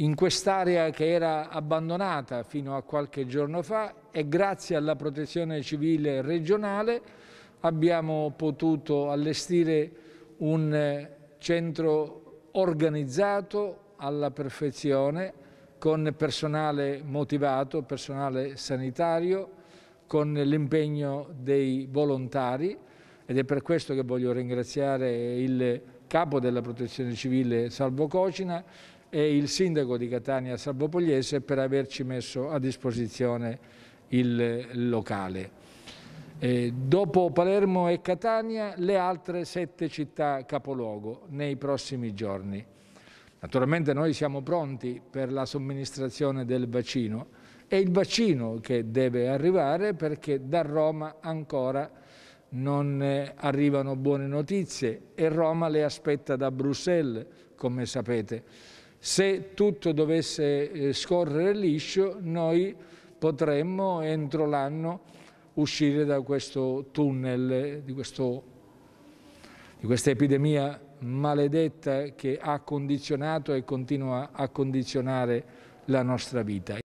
in quest'area che era abbandonata fino a qualche giorno fa e grazie alla protezione civile regionale abbiamo potuto allestire un eh, centro organizzato alla perfezione con personale motivato, personale sanitario, con l'impegno dei volontari ed è per questo che voglio ringraziare il capo della protezione civile Salvo Cocina e il sindaco di Catania Salvo Pogliese per averci messo a disposizione il locale. E eh, dopo Palermo e Catania le altre sette città capoluogo nei prossimi giorni. Naturalmente noi siamo pronti per la somministrazione del vaccino. È il vaccino che deve arrivare perché da Roma ancora non eh, arrivano buone notizie e Roma le aspetta da Bruxelles, come sapete. Se tutto dovesse eh, scorrere liscio, noi potremmo entro l'anno uscire da questo tunnel, di, questo, di questa epidemia maledetta che ha condizionato e continua a condizionare la nostra vita.